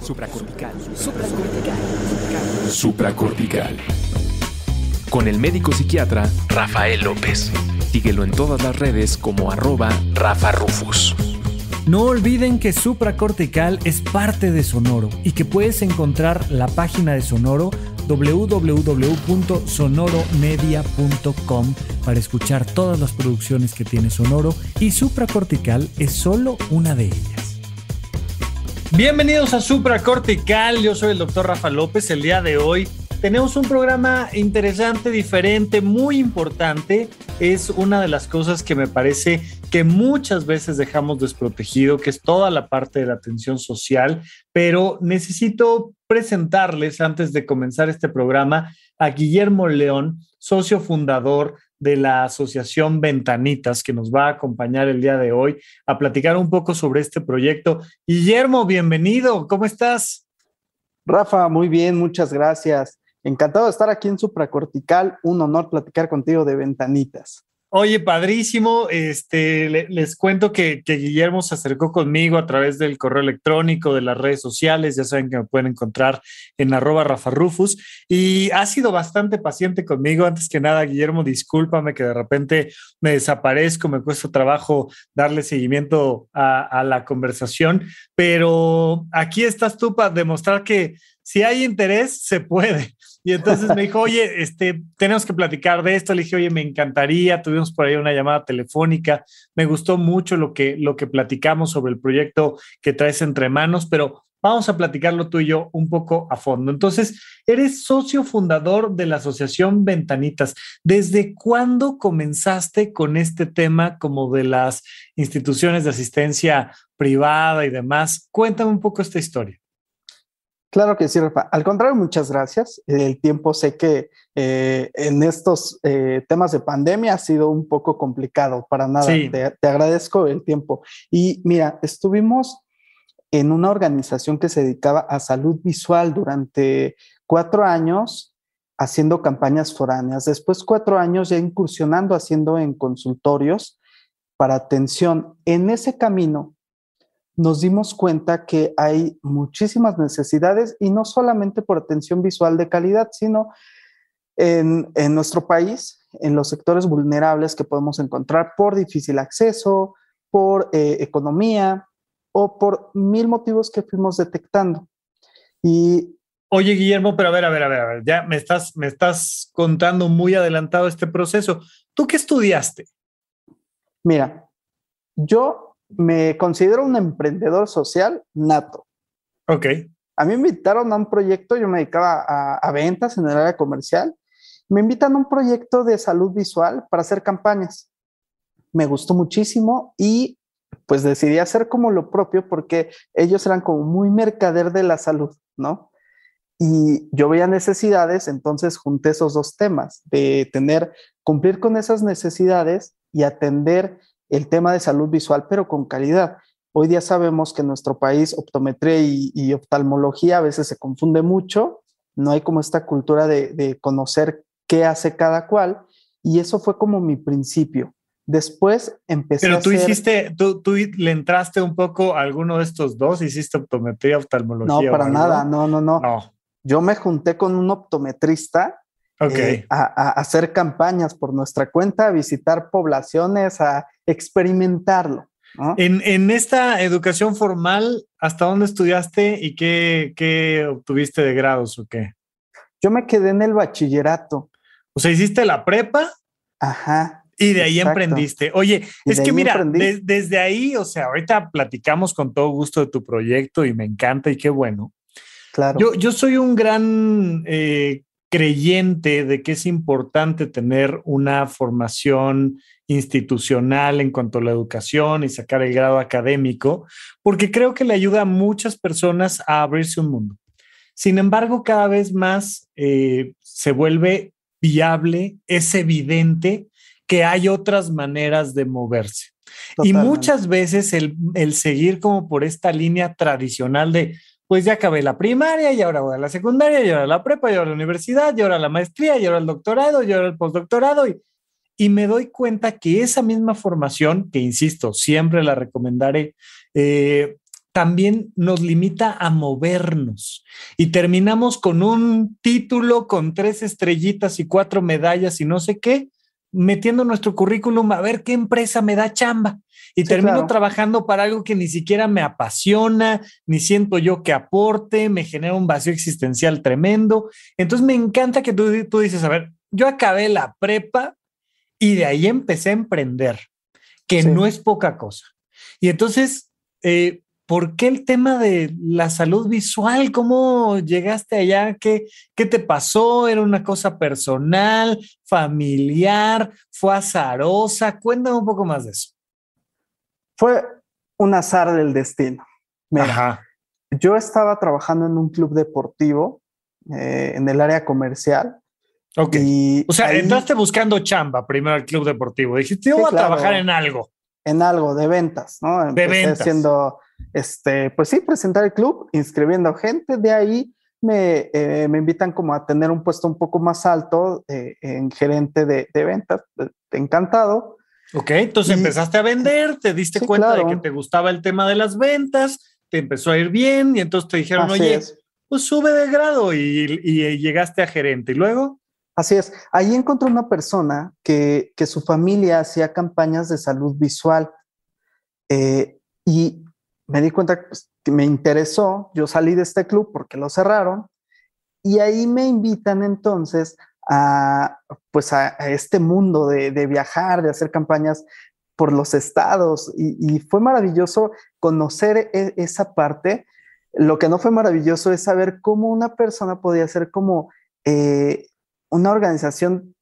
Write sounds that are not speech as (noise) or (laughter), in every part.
supracortical, supracortical, supracortical. Con el médico psiquiatra Rafael López. Síguelo en todas las redes como arroba Rafa Rufus. No olviden que Supracortical es parte de Sonoro y que puedes encontrar la página de Sonoro www.sonoromedia.com para escuchar todas las producciones que tiene Sonoro y Supracortical es solo una de ellas. Bienvenidos a Supra Cortical, yo soy el doctor Rafa López. El día de hoy tenemos un programa interesante, diferente, muy importante. Es una de las cosas que me parece que muchas veces dejamos desprotegido, que es toda la parte de la atención social, pero necesito presentarles antes de comenzar este programa a Guillermo León, socio fundador de la Asociación Ventanitas, que nos va a acompañar el día de hoy a platicar un poco sobre este proyecto. Guillermo, bienvenido, ¿cómo estás? Rafa, muy bien, muchas gracias. Encantado de estar aquí en Supracortical, un honor platicar contigo de Ventanitas. Oye, padrísimo. Este, les cuento que, Guillermo se acercó conmigo a través del correo electrónico, de las redes sociales. Ya saben que me pueden encontrar en arroba Rufus Y ha sido bastante paciente conmigo. Antes que nada, Guillermo, discúlpame que de repente me desaparezco, me cuesta trabajo darle seguimiento a, a la conversación. Pero aquí estás tú para demostrar que si hay interés, se puede. Y entonces me dijo, oye, este, tenemos que platicar de esto. Le dije, oye, me encantaría. Tuvimos por ahí una llamada telefónica. Me gustó mucho lo que, lo que platicamos sobre el proyecto que traes entre manos, pero vamos a platicarlo tú y yo un poco a fondo. Entonces, eres socio fundador de la Asociación Ventanitas. ¿Desde cuándo comenzaste con este tema como de las instituciones de asistencia privada y demás? Cuéntame un poco esta historia. Claro que sí, Rafa. Al contrario, muchas gracias. El tiempo sé que eh, en estos eh, temas de pandemia ha sido un poco complicado, para nada. Te, te, agradezco el tiempo. Y mira, estuvimos en una organización que se dedicaba a salud visual durante cuatro años haciendo campañas foráneas, después cuatro años ya incursionando, haciendo en consultorios para atención. En ese camino nos dimos cuenta que hay muchísimas necesidades y no solamente por atención visual de calidad, sino en, en nuestro país, en los sectores vulnerables que podemos encontrar por difícil acceso, por eh, economía o por mil motivos que fuimos detectando. Y Oye, Guillermo, pero a ver, a ver, a ver, a ver, ya me estás, me estás contando muy adelantado este proceso. ¿Tú qué estudiaste? Mira, yo me considero un emprendedor social nato. Ok. A mí me invitaron a un proyecto, yo me dedicaba a, a ventas en el área comercial. Me invitan a un proyecto de salud visual para hacer campañas. Me gustó muchísimo y pues decidí hacer como lo propio porque ellos eran como muy mercader de la salud, ¿no? Y yo veía necesidades, entonces junté esos dos temas, de tener, cumplir con esas necesidades y atender el tema de salud visual, pero con calidad. Hoy día sabemos que en nuestro país optometría y, oftalmología a veces se confunde mucho, no hay como esta cultura de, conocer qué hace cada cual, y eso fue como mi principio. Después empecé Pero tú a hacer... hiciste, tú, le entraste un poco a alguno de estos dos, hiciste optometría, oftalmología. No, para nada, no, no, no, no, Yo me junté con un optometrista eh, a, hacer campañas por nuestra cuenta, a visitar poblaciones, a experimentarlo. En, en, esta educación formal, ¿hasta dónde estudiaste y qué, qué obtuviste de grados o qué? Yo me quedé en el bachillerato. O sea, hiciste la prepa. Ajá. Y de ahí emprendiste. Oye, es que mira, desde ahí, o sea, ahorita platicamos con todo gusto de tu proyecto y me encanta y qué bueno. Claro. Yo, yo soy un gran eh, creyente de que es importante tener una formación institucional en cuanto a la educación y sacar el grado académico, porque creo que le ayuda a muchas personas a abrirse un mundo. Sin embargo, cada vez más eh, se vuelve viable, es evidente que hay otras maneras de moverse. Y muchas veces el seguir como por esta línea tradicional de pues ya acabé la primaria y ahora voy a la secundaria y ahora la prepa y ahora la universidad y ahora la maestría y ahora el doctorado y ahora el postdoctorado y, y me doy cuenta que esa misma formación, que insisto, siempre la recomendaré, eh, también nos limita a movernos y terminamos con un título con tres estrellitas y cuatro medallas y no sé qué, metiendo nuestro currículum a ver qué empresa me da chamba. Y termino trabajando para algo que ni siquiera me apasiona, ni siento yo que aporte, me genera un vacío existencial tremendo. Entonces me encanta que tú, tú dices, a ver, yo acabé la prepa y de ahí empecé a emprender, que no es poca cosa. Y entonces, eh, ¿por qué el tema de la salud visual? ¿Cómo llegaste allá? ¿Qué, qué te pasó? ¿Era una cosa personal, familiar? ¿Fue azarosa? Cuéntame un poco más de eso. Fue un azar del destino. Ajá. yo estaba trabajando en un club deportivo eh, en el área comercial. Ok. o sea, entraste buscando chamba primero al club deportivo. Dijiste, yo a trabajar en algo. En algo de ventas, ¿no? de ventas este, pues sí, presentar el club, inscribiendo gente, de ahí me, eh, invitan como a tener un puesto un poco más alto eh, en gerente de, de ventas, eh, encantado. Ok, entonces empezaste a vender, te diste cuenta de que te gustaba el tema de las ventas, te empezó a ir bien y entonces te dijeron, oye, pues sube de grado y, llegaste a gerente. ¿Y luego? Así es, ahí encontré una persona que, su familia hacía campañas de salud visual y me di cuenta pues, que me interesó, yo salí de este club porque lo cerraron y ahí me invitan entonces a, pues a, este mundo de, viajar, de hacer campañas por los estados y, fue maravilloso conocer e, esa parte. Lo que no fue maravilloso es saber cómo una persona podía ser como eh, una organización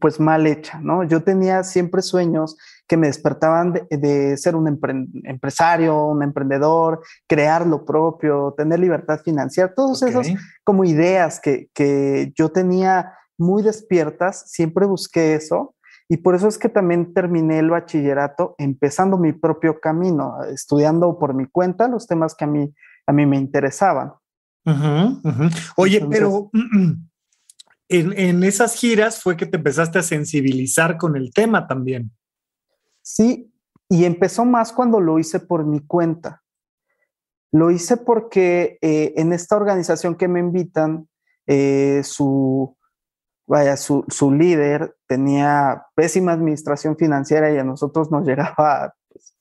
pues mal hecha, ¿no? Yo tenía siempre sueños que me despertaban de, ser un empresario, un emprendedor, crear lo propio, tener libertad financiera, todos esos como ideas que, yo tenía muy despiertas, siempre busqué eso. Y por eso es que también terminé el bachillerato empezando mi propio camino, estudiando por mi cuenta los temas que a mí, a mí me interesaban. Oye, pero (clears throat) en, en, esas giras fue que te empezaste a sensibilizar con el tema también. Sí, y empezó más cuando lo hice por mi cuenta. Lo hice porque eh, en esta organización que me invitan, eh, su, vaya, su, líder tenía pésima administración financiera y a nosotros nos (laughs) llegaba... Pues,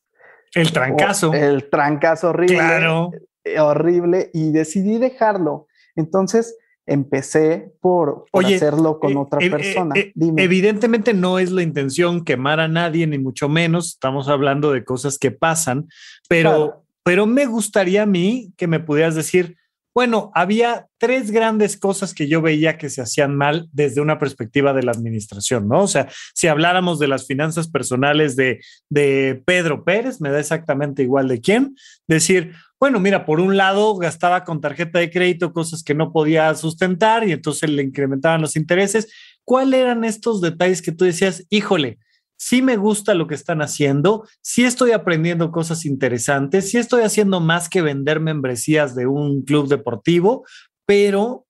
el trancazo. el trancazo horrible. Claro. Eh, horrible y decidí dejarlo. Entonces, empecé por, hacerlo con eh, otra eh, persona. Eh, evidentemente no es la intención quemar a nadie, ni mucho menos. Estamos hablando de cosas que pasan, pero, pero me gustaría a mí que me pudieras decir, bueno, había tres grandes cosas que yo veía que se hacían mal desde una perspectiva de la administración, ¿no? O sea, si habláramos de las finanzas personales de, de Pedro Pérez, me da exactamente igual de quién, decir, bueno, mira, por un lado gastaba con tarjeta de crédito cosas que no podía sustentar y entonces le incrementaban los intereses. ¿Cuáles eran estos detalles que tú decías, híjole, sí me gusta lo que están haciendo, sí estoy aprendiendo cosas interesantes, sí estoy haciendo más que vender membresías de un club deportivo, pero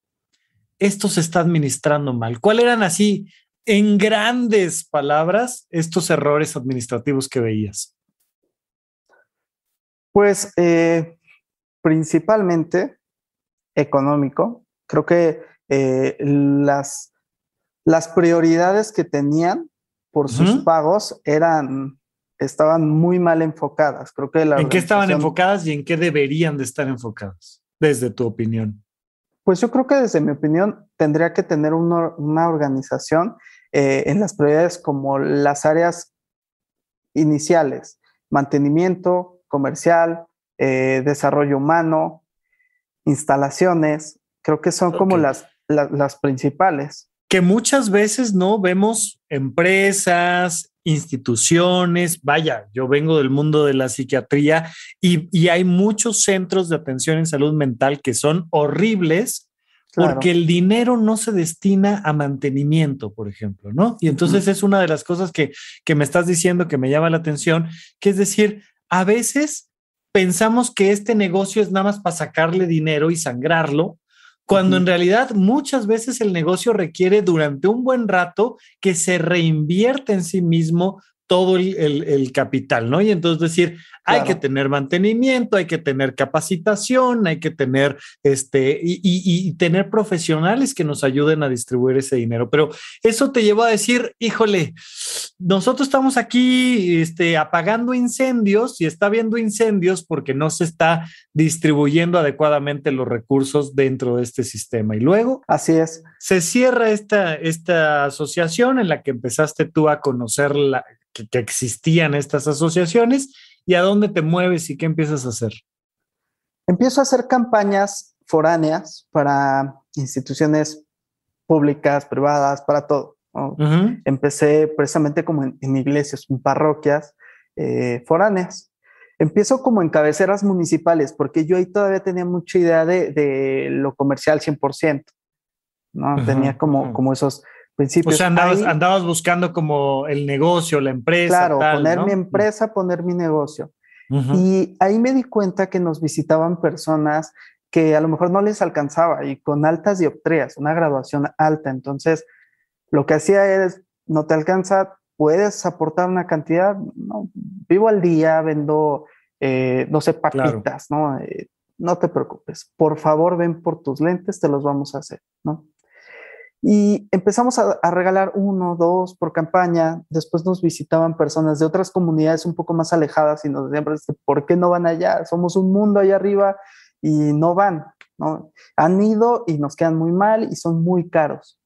esto se está administrando mal. ¿Cuáles eran así, en grandes palabras, estos errores administrativos que veías? Pues eh, principalmente económico. Creo que eh, las, las prioridades que tenían por sus pagos eran estaban muy mal enfocadas. Creo que ¿En qué estaban enfocadas y en qué deberían de estar enfocadas, desde tu opinión? Pues yo creo que desde mi opinión tendría que tener una, organización eh, en las prioridades como las áreas iniciales, mantenimiento, comercial, eh, desarrollo humano, instalaciones, creo que son como las, las, principales. Que muchas veces no vemos empresas, instituciones, vaya, yo vengo del mundo de la psiquiatría y, hay muchos centros de atención en salud mental que son horribles porque el dinero no se destina a mantenimiento, por ejemplo, ¿no? Y entonces es una de las cosas que, que me estás diciendo que me llama la atención, que es decir, a veces pensamos que este negocio es nada más para sacarle dinero y sangrarlo, cuando en realidad muchas veces el negocio requiere durante un buen rato que se reinvierte en sí mismo todo el, capital, ¿no? Y entonces decir, hay que tener mantenimiento, hay que tener capacitación, hay que tener, este, y, tener profesionales que nos ayuden a distribuir ese dinero. Pero eso te llevó a decir, híjole, nosotros estamos aquí este, apagando incendios y está habiendo incendios porque no se está distribuyendo adecuadamente los recursos dentro de este sistema. Y luego... Así es. Se cierra esta, esta asociación en la que empezaste tú a conocer la que, existían estas asociaciones y a dónde te mueves y qué empiezas a hacer. Empiezo a hacer campañas foráneas para instituciones públicas, privadas, para todo. Empecé precisamente como en, iglesias, en parroquias eh, foráneas. Empiezo como en cabeceras municipales, porque yo ahí todavía tenía mucha idea de, lo comercial 100%. ¿no? Tenía como, como esos o sea, andabas, buscando como el negocio, la empresa. Claro, poner mi mm. empresa, poner mi negocio. Y ahí me di cuenta que nos visitaban personas que a lo mejor no les alcanzaba y con altas dioptrías, una graduación alta. Entonces, lo que hacía es, no te alcanza, puedes aportar una cantidad, no, vivo al día, vendo, eh, no sé, paquitas, ¿no? Eh, no te preocupes, por favor ven por tus lentes, te los vamos a hacer, ¿no? Y empezamos a, regalar uno, dos por campaña. Después nos visitaban personas de otras comunidades un poco más alejadas y nos decían, ¿por qué no van allá? Somos un mundo allá arriba y no van. ¿no? Han ido y nos quedan muy mal y son muy caros.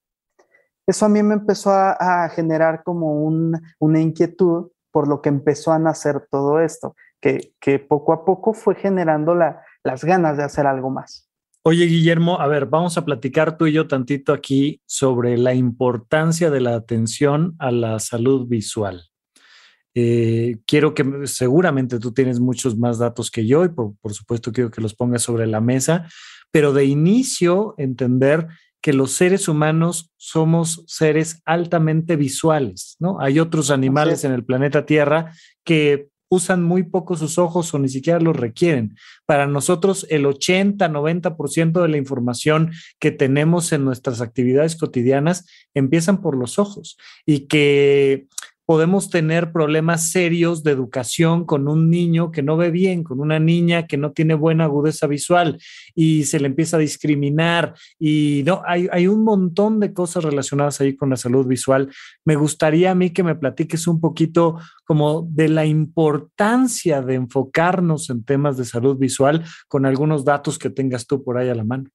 Eso a mí me empezó a, generar como una inquietud por lo que empezó a nacer todo esto, que, poco a poco fue generando la, las ganas de hacer algo más. Oye, Guillermo, a ver, vamos a platicar tú y yo tantito aquí sobre la importancia de la atención a la salud visual. Eh, quiero que seguramente tú tienes muchos más datos que yo y por, por supuesto quiero que los pongas sobre la mesa, pero de inicio entender que los seres humanos somos seres altamente visuales, ¿no? Hay otros animales en el planeta Tierra que usan muy poco sus ojos o ni siquiera los requieren. Para nosotros, el 80-90% de la información que tenemos en nuestras actividades cotidianas empiezan por los ojos y que podemos tener problemas serios de educación con un niño que no ve bien, con una niña que no tiene buena agudeza visual y se le empieza a discriminar. Y no, hay, hay un montón de cosas relacionadas ahí con la salud visual. Me gustaría a mí que me platiques un poquito como de la importancia de enfocarnos en temas de salud visual con algunos datos que tengas tú por ahí a la mano.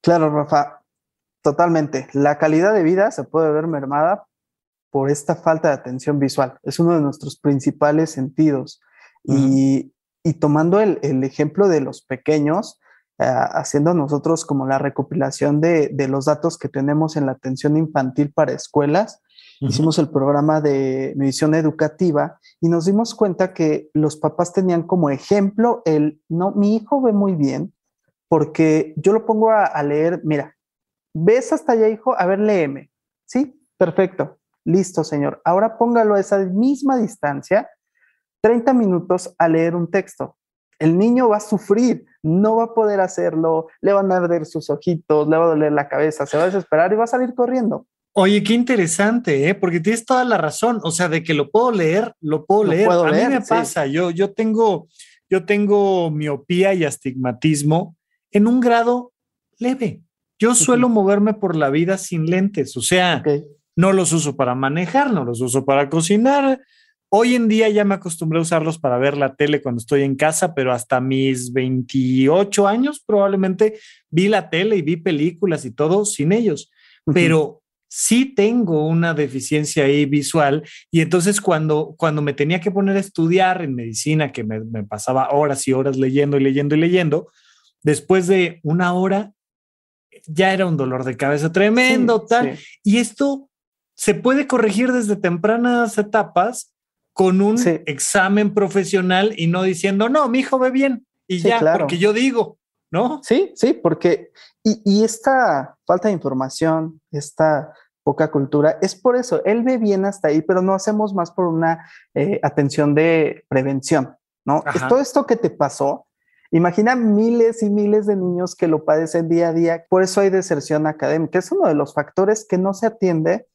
Claro, Rafa, totalmente. La calidad de vida se puede ver mermada por esta falta de atención visual. Es uno de nuestros principales sentidos. y, tomando el, ejemplo de los pequeños, eh, haciendo nosotros como la recopilación de, los datos que tenemos en la atención infantil para escuelas, hicimos el programa de medición educativa y nos dimos cuenta que los papás tenían como ejemplo el, no, mi hijo ve muy bien porque yo lo pongo a, a leer, mira, ves hasta allá, hijo, a ver, léeme. Sí, perfecto. Listo, señor. Ahora póngalo a esa misma distancia, 30 minutos a leer un texto. El niño va a sufrir, no va a poder hacerlo, le van a arder sus ojitos, le va a doler la cabeza, se va a desesperar y va a salir corriendo. Oye, qué interesante, ¿eh? porque tienes toda la razón. O sea, de que lo puedo leer, lo puedo leer. a mí me pasa, yo, yo, tengo, yo tengo miopía y astigmatismo en un grado leve. Yo suelo moverme por la vida sin lentes, o sea, no los uso para manejar, no los uso para cocinar. Hoy en día ya me acostumbré a usarlos para ver la tele cuando estoy en casa, pero hasta mis 28 años probablemente vi la tele y vi películas y todo sin ellos. Pero sí tengo una deficiencia ahí visual y entonces cuando, cuando me tenía que poner a estudiar en medicina, que me, pasaba horas y horas leyendo y leyendo y leyendo, después de una hora ya era un dolor de cabeza tremendo, tal. Y esto se puede corregir desde tempranas etapas con un examen profesional y no diciendo, no, mi hijo ve bien y ya, porque yo digo, ¿no? Sí, sí, porque, y, esta falta de información, esta poca cultura. Es por eso, él ve bien hasta ahí, pero no hacemos más por una eh, atención de prevención, ¿no? todo esto que te pasó, imagina miles y miles de niños que lo padecen día a día. Por eso hay deserción académica. Es uno de los factores que no se atiende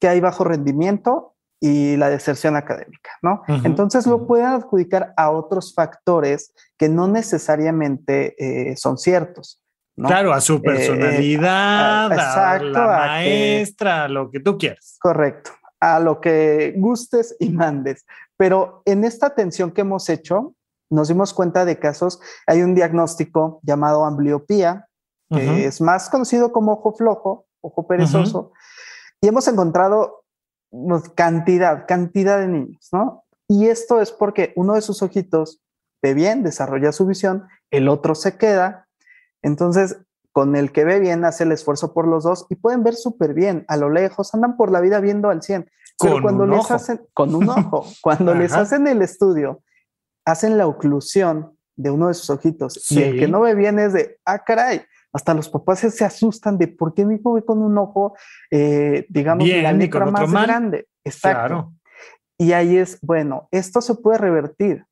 que hay bajo rendimiento y la deserción académica, ¿no? Entonces lo pueden adjudicar a otros factores que no necesariamente eh, son ciertos. Claro, a su eh, personalidad, a, exacto, a, la maestra, a, lo que tú quieras. Correcto, a lo que gustes y mandes. Pero en esta atención que hemos hecho, nos dimos cuenta de casos, hay un diagnóstico llamado ambliopía, que es más conocido como ojo flojo, ojo perezoso, y hemos encontrado pues, cantidad, cantidad de niños, ¿no? Y esto es porque uno de sus ojitos ve bien, desarrolla su visión, el otro se queda. Entonces, con el que ve bien, hace el esfuerzo por los dos y pueden ver súper bien a lo lejos, andan por la vida viendo al 100. con cuando les hacen, con un ojo, (laughs) cuando les hacen el estudio, hacen la oclusión de uno de sus ojitos y el que no ve bien es de, ah, caray, hasta los papás se, asustan de por qué mi hijo ve con un ojo, eh, digamos, la letra más grande. Exacto. Claro. Y ahí es, bueno, esto se puede revertir.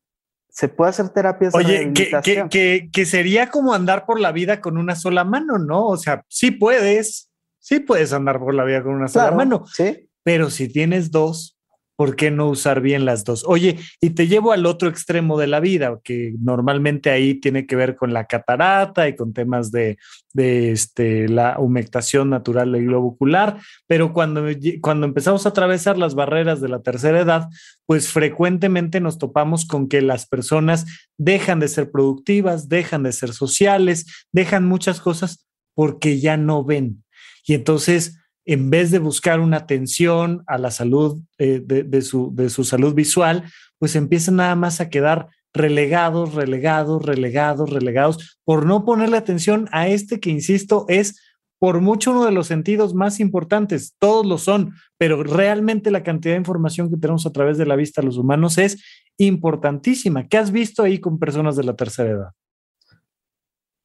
Se puede hacer terapias Oye, Que, sería como andar por la vida con una sola mano, ¿no? O sea, sí puedes, sí puedes andar por la vida con una sola mano. Sí. Pero si tienes dos, ¿por qué no usar bien las dos? Oye, y te llevo al otro extremo de la vida, que normalmente ahí tiene que ver con la catarata y con temas de, este, la humectación natural del globo ocular, pero cuando, cuando empezamos a atravesar las barreras de la tercera edad, pues frecuentemente nos topamos con que las personas dejan de ser productivas, dejan de ser sociales, dejan muchas cosas porque ya no ven. Y entonces en vez de buscar una atención a la salud eh, de, su, salud visual, pues empiezan nada más a quedar relegados, relegados, relegados, relegados, por no ponerle atención a este que, insisto, es por mucho uno de los sentidos más importantes, todos lo son, pero realmente la cantidad de información que tenemos a través de la vista los humanos es importantísima. ¿Qué has visto ahí con personas de la tercera edad?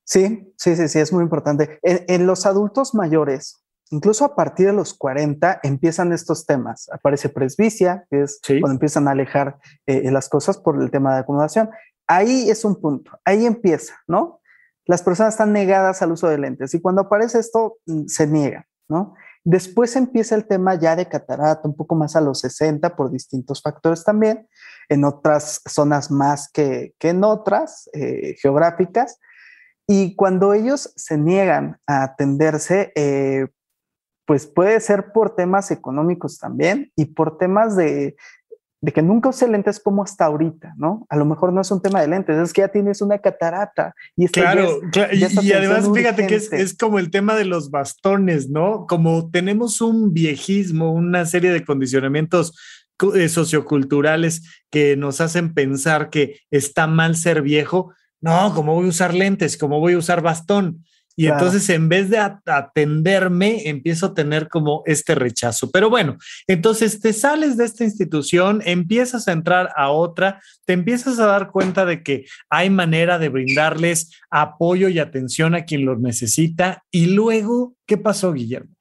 Sí, sí, sí, sí, es muy importante. en los adultos mayores, incluso a partir de los 40 empiezan estos temas. Aparece presbicia, que es cuando empiezan a alejar eh, eh, las cosas por el tema de acomodación. Ahí es un punto, ahí empieza, ¿no? Las personas están negadas al uso de lentes y cuando aparece esto mm, se niegan, ¿no? Después empieza el tema ya de catarata, un poco más a los 60 por distintos factores también, en otras zonas más que, en otras eh, geográficas. Y cuando ellos se niegan a atenderse, pues puede ser por temas económicos también y por temas de, que nunca usé lentes como hasta ahorita, ¿no? A lo mejor no es un tema de lentes, es que ya tienes una catarata. Y claro, y, además fíjate que es, es, como el tema de los bastones, ¿no? Como tenemos un viejismo, una serie de condicionamientos eh, socioculturales que nos hacen pensar que está mal ser viejo, no, ¿cómo voy a usar lentes? ¿Cómo voy a usar bastón? Y entonces en vez de atenderme, empiezo a tener como este rechazo. Pero bueno, entonces te sales de esta institución, empiezas a entrar a otra, te empiezas a dar cuenta de que hay manera de brindarles apoyo y atención a quien los necesita. Y luego, ¿qué pasó, Guillermo?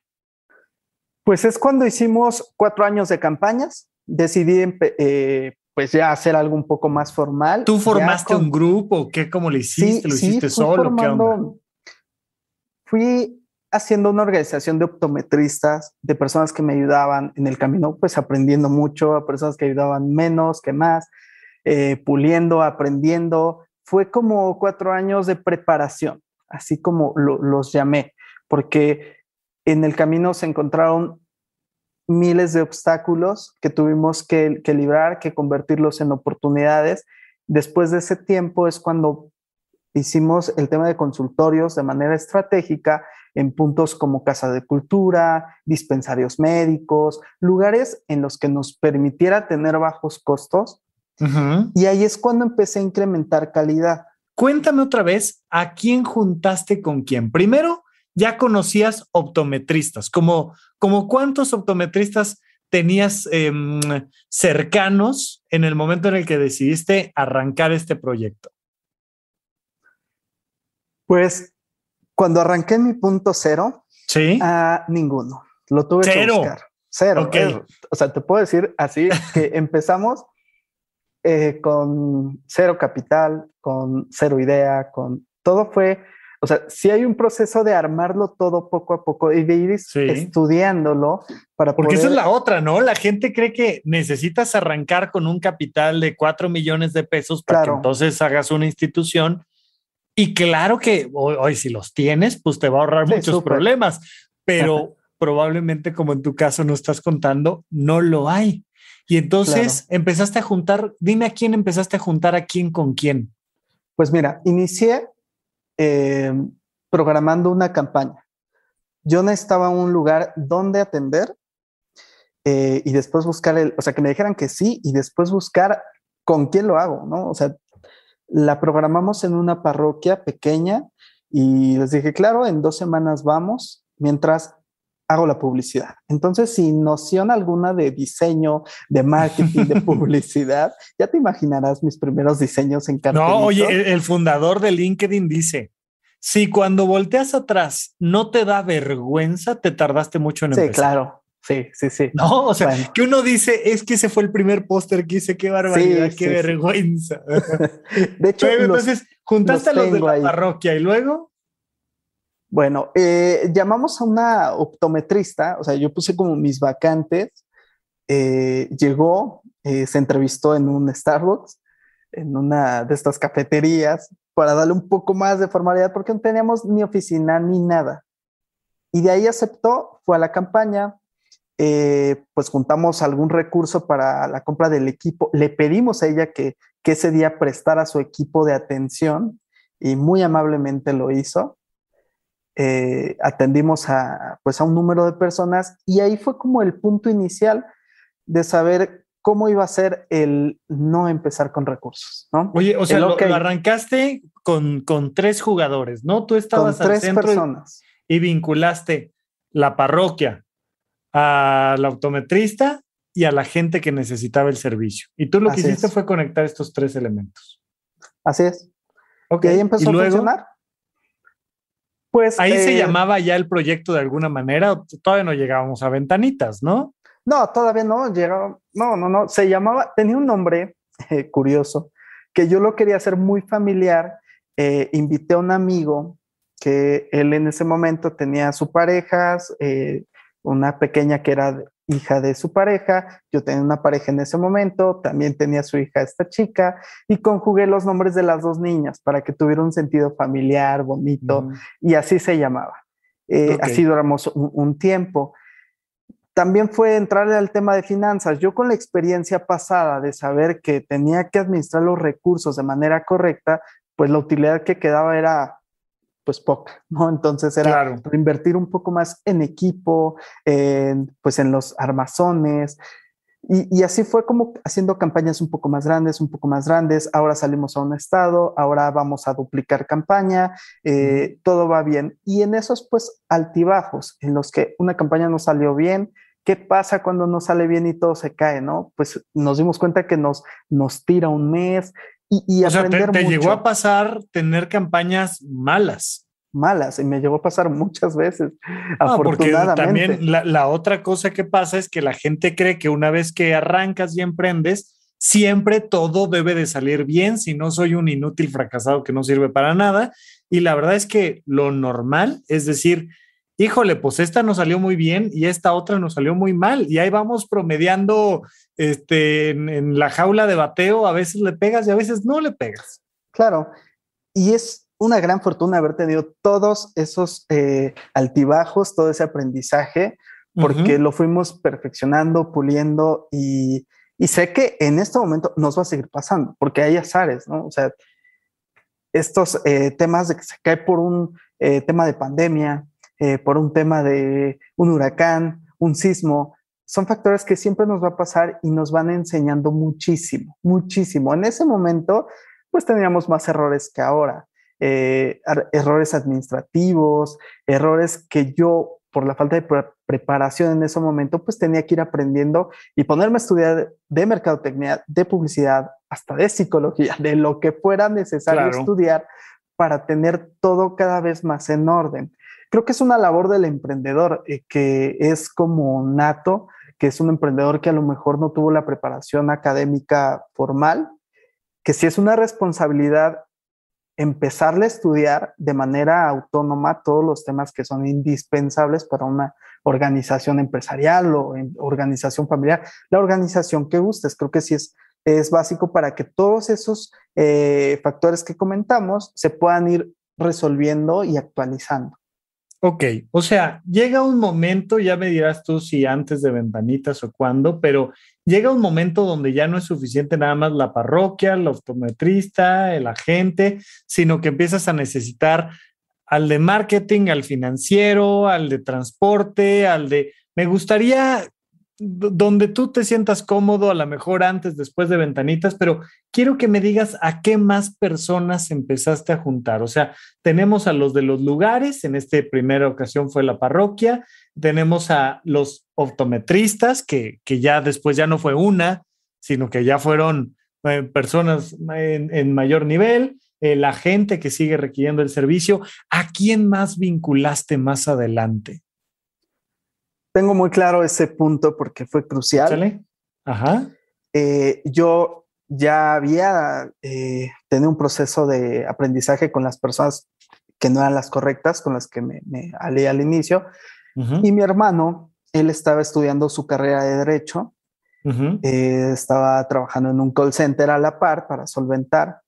Pues es cuando hicimos cuatro años de campañas, decidí eh, pues ya hacer algo un poco más formal. ¿Tú formaste un grupo? ¿Qué? ¿Cómo lo hiciste? ¿Lo hiciste solo? ¿Qué onda? fui haciendo una organización de optometristas, de personas que me ayudaban en el camino, pues aprendiendo mucho, a personas que ayudaban menos, que más, eh, puliendo, aprendiendo. Fue como cuatro años de preparación, así como los llamé, porque en el camino se encontraron miles de obstáculos que tuvimos que, que librar, que convertirlos en oportunidades. Después de ese tiempo es cuando hicimos el tema de consultorios de manera estratégica en puntos como Casa de Cultura, dispensarios médicos, lugares en los que nos permitiera tener bajos costos. Y ahí es cuando empecé a incrementar calidad. Cuéntame otra vez a quién juntaste con quién. Primero, ya conocías optometristas, como, como cuántos optometristas tenías em, cercanos en el momento en el que decidiste arrancar este proyecto. Pues cuando arranqué mi punto cero, ¿Sí? Ah, ninguno. Lo tuve que buscar. Cero. O sea, te puedo decir así que (laughs) empezamos eh, con cero capital, con cero idea, con todo fue. O sea, si hay un proceso de armarlo todo poco a poco y de ir estudiándolo para Porque esa es la otra, ¿no? La gente cree que necesitas arrancar con un capital de cuatro millones de pesos para que entonces hagas una institución y claro que hoy, si los tienes, pues te va a ahorrar muchos problemas, pero probablemente como en tu caso no estás contando, no lo hay. Y entonces empezaste a juntar, dime a quién empezaste a juntar a quién con quién. Pues mira, inicié em, programando una campaña. Yo necesitaba un lugar donde atender eh, y después buscar el, o sea, que me dijeran que sí y después buscar con quién lo hago, ¿no? O sea, la programamos en una parroquia pequeña y les dije, claro, en dos semanas vamos, mientras hago la publicidad. Entonces, sin noción alguna de diseño, de marketing, de (laughs) publicidad, ya te imaginarás mis primeros diseños en cartelitos. No, oye, el, fundador de LinkedIn dice, si cuando volteas atrás no te da vergüenza, te tardaste mucho en empezar. Sí, claro, Sí, sí, sí. No, o sea, que uno dice, es que ese fue el primer póster que hice, qué barbaridad, qué vergüenza. (laughs) (laughs) de hecho, entonces, juntaste a los de la parroquia y luego. Bueno, eh, llamamos a una optometrista, o sea, yo puse como mis vacantes, eh, llegó, eh, se entrevistó en un Starbucks, en una de estas cafeterías, para darle un poco más de formalidad, porque no teníamos ni oficina ni nada. Y de ahí aceptó, fue a la campaña, eh, pues juntamos algún recurso para la compra del equipo. Le pedimos a ella que, ese día prestara su equipo de atención y muy amablemente lo hizo. Eh, atendimos a, pues a un número de personas y ahí fue como el punto inicial de saber cómo iba a ser el no empezar con recursos, o sea, lo, arrancaste con, tres jugadores, ¿no? Tú estabas con personas. y vinculaste la parroquia, la autometrista y a la gente que necesitaba el servicio. Y tú lo que hiciste fue conectar estos tres elementos. Así es. Ok. Y ahí empezó a funcionar. Pues, ahí se eh, llamaba ya el proyecto de alguna manera, todavía no llegábamos a ventanitas, ¿no? No, todavía no llegaba, no, no, no, se llamaba, tenía un nombre eh, curioso, que yo lo quería hacer muy familiar, eh, invité a un amigo que él en ese momento tenía su pareja, eh, una pequeña que era hija de su pareja, yo tenía una pareja en ese momento, también tenía su hija esta chica, y conjugué los nombres de las dos niñas para que tuviera un sentido familiar, bonito, mm. y así se llamaba. Eh, así duramos un, un, tiempo. También fue entrarle al tema de finanzas. Yo con la experiencia pasada de saber que tenía que administrar los recursos de manera correcta, pues la utilidad que quedaba era pues poco ¿no? Entonces era invertir un poco más en equipo, pues en los armazones. Y, así fue como haciendo campañas un poco más grandes, un poco más grandes. Ahora salimos a un estado, ahora vamos a duplicar campaña, eh, todo va bien. Y en esos pues altibajos, en los que una campaña no salió bien, ¿qué pasa cuando no sale bien y todo se cae, no? Pues nos dimos cuenta que nos, nos tira un mes, y, o sea, te, llegó a pasar tener campañas malas. Malas, y me llegó a pasar muchas veces. Ah, Porque también la, la otra cosa que pasa es que la gente cree que una vez que arrancas y emprendes, siempre todo debe de salir bien, si no soy un inútil fracasado que no sirve para nada. Y la verdad es que lo normal, es decir, híjole, pues esta nos salió muy bien y esta otra nos salió muy mal. Y ahí vamos promediando este, en, la jaula de bateo, a veces le pegas y a veces no le pegas. Claro, y es una gran fortuna haber tenido todos esos eh, altibajos, todo ese aprendizaje, porque lo fuimos perfeccionando, puliendo y, sé que en este momento nos va a seguir pasando, porque hay azares, ¿no? O sea, estos eh, temas de que se cae por un eh, tema de pandemia, eh, por un tema de un huracán, un sismo, son factores que siempre nos va a pasar y nos van enseñando muchísimo, muchísimo. En ese momento, pues teníamos más errores que ahora, eh, errores administrativos, errores que yo por la falta de preparación en ese momento, pues tenía que ir aprendiendo y ponerme a estudiar de mercadotecnia, de publicidad, hasta de psicología, de lo que fuera necesario estudiar para tener todo cada vez más en orden. Creo que es una labor del emprendedor eh, que es como nato, que es un emprendedor que a lo mejor no tuvo la preparación académica formal, que sí es una responsabilidad empezarle a estudiar de manera autónoma todos los temas que son indispensables para una organización empresarial o organización familiar, la organización que gustes. Creo que sí es, es básico para que todos esos eh, factores que comentamos se puedan ir resolviendo y actualizando. Ok, o sea, llega un momento, ya me dirás tú si antes de ventanitas o cuándo, pero llega un momento donde ya no es suficiente nada más la parroquia, el optometrista, el agente, sino que empiezas a necesitar al de marketing, al financiero, al de transporte, al de... Me gustaría donde tú te sientas cómodo, a lo mejor antes, después de ventanitas, pero quiero que me digas a qué más personas empezaste a juntar. O sea, tenemos a los de los lugares, en esta primera ocasión fue la parroquia, tenemos a los optometristas, que, ya después ya no fue una, sino que ya fueron eh, personas en, mayor nivel, eh, la gente que sigue requiriendo el servicio. ¿A quién más vinculaste más adelante? tengo muy claro ese punto porque fue crucial. Ajá. Eh, yo ya había eh, tenido un proceso de aprendizaje con las personas que no eran las correctas, con las que me, me alé al inicio. Y mi hermano, él estaba estudiando su carrera de derecho, eh, estaba trabajando en un call center a la par para solventar.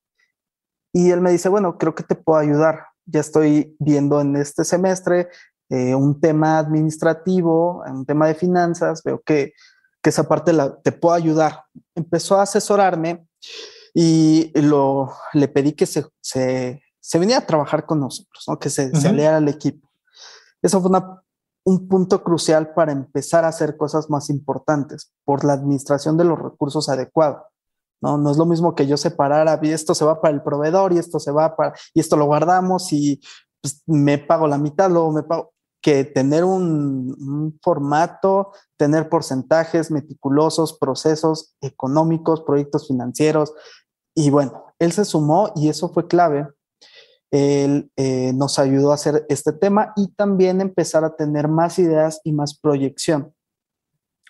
Y él me dice, bueno, creo que te puedo ayudar. Ya estoy viendo en este semestre eh, un tema administrativo, un tema de finanzas, veo que, que esa parte la, te puedo ayudar. Empezó a asesorarme y lo, le pedí que se, se, venía a trabajar con nosotros, ¿no? que se, uh se al equipo. Eso fue un punto crucial para empezar a hacer cosas más importantes por la administración de los recursos adecuados. No, no es lo mismo que yo separara, esto se va para el proveedor y esto se va para, y esto lo guardamos y pues, me pago la mitad, luego me pago que tener un, formato, tener porcentajes meticulosos, procesos económicos, proyectos financieros. Y bueno, él se sumó y eso fue clave. Él eh, nos ayudó a hacer este tema y también empezar a tener más ideas y más proyección.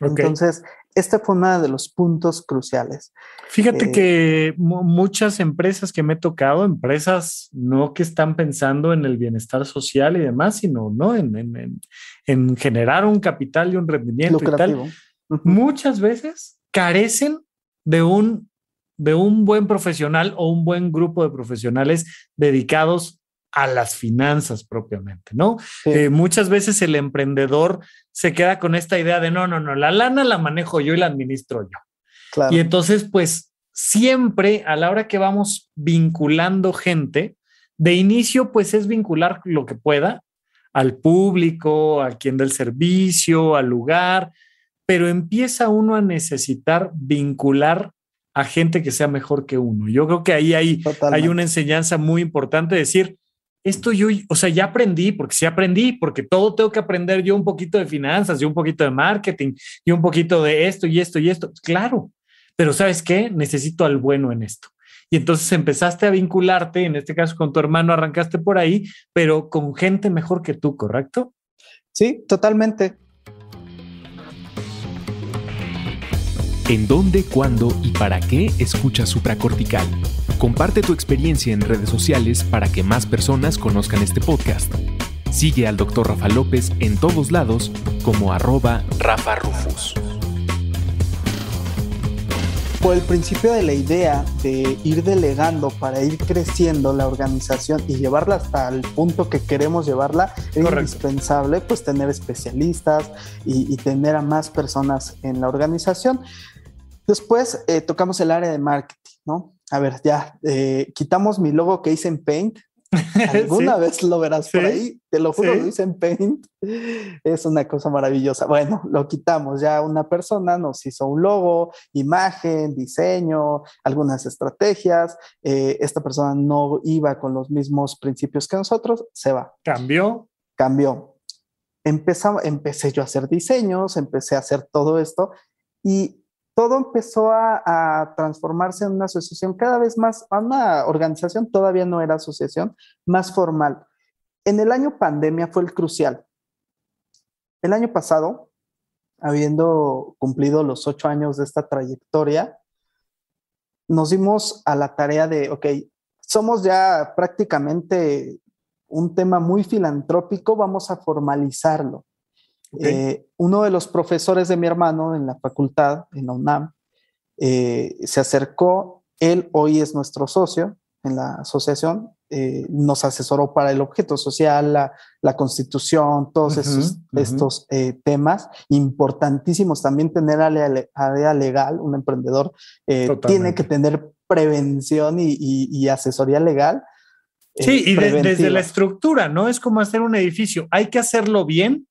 Entonces, este fue uno de los puntos cruciales. Fíjate eh, que muchas empresas que me he tocado, empresas no que están pensando en el bienestar social y demás, sino ¿no? en, en, en, generar un capital y un rendimiento muchas veces carecen de un, de un buen profesional o un buen grupo de profesionales dedicados a las finanzas propiamente, ¿no? Eh, muchas veces el emprendedor se queda con esta idea de no, no, no, la lana la manejo yo y la administro yo. Claro. Y entonces, pues siempre a la hora que vamos vinculando gente, de inicio, pues es vincular lo que pueda al público, a quien del servicio, al lugar, pero empieza uno a necesitar vincular a gente que sea mejor que uno. Yo creo que ahí hay, hay una enseñanza muy importante, decir, esto yo, o sea, ya aprendí, porque sí aprendí, porque todo tengo que aprender yo un poquito de finanzas y un poquito de marketing y un poquito de esto y esto y esto. Claro, pero ¿sabes qué? Necesito al bueno en esto. Y entonces empezaste a vincularte, en este caso con tu hermano, arrancaste por ahí, pero con gente mejor que tú, ¿correcto? Sí, totalmente. en dónde, cuándo y para qué escucha supracortical. Comparte tu experiencia en redes sociales para que más personas conozcan este podcast. Sigue al Dr. Rafa López en todos lados como arroba Rafa Rufus. Por el principio de la idea de ir delegando para ir creciendo la organización y llevarla hasta el punto que queremos llevarla, es indispensable pues tener especialistas y, tener a más personas en la organización. Después eh, tocamos el área de marketing, ¿no? A ver, ya eh, quitamos mi logo que hice en Paint. (laughs) Alguna vez lo verás por ahí, te lo juro, hice en Paint. Es una cosa maravillosa. Bueno, lo quitamos. Ya una persona nos hizo un logo, imagen, diseño, algunas estrategias. Eh, esta persona no iba con los mismos principios que nosotros, se va. Cambió. Cambió. empecé yo a hacer diseños, empecé a hacer todo esto y todo empezó a, transformarse en una asociación cada vez más, a una organización, todavía no era asociación, más formal. En el año pandemia fue el crucial. El año pasado, habiendo cumplido los ocho años de esta trayectoria, nos dimos a la tarea de, ok, somos ya prácticamente un tema muy filantrópico, vamos a formalizarlo. Eh, uno de los profesores de mi hermano en la facultad, en la UNAM, eh, se acercó, él hoy es nuestro socio en la asociación, eh, nos asesoró para el objeto social, la, la constitución, todos estos temas importantísimos. También tener área, legal, un emprendedor tiene que tener prevención y, asesoría legal. Sí, y desde la estructura, ¿no? Es como hacer un edificio, hay que hacerlo bien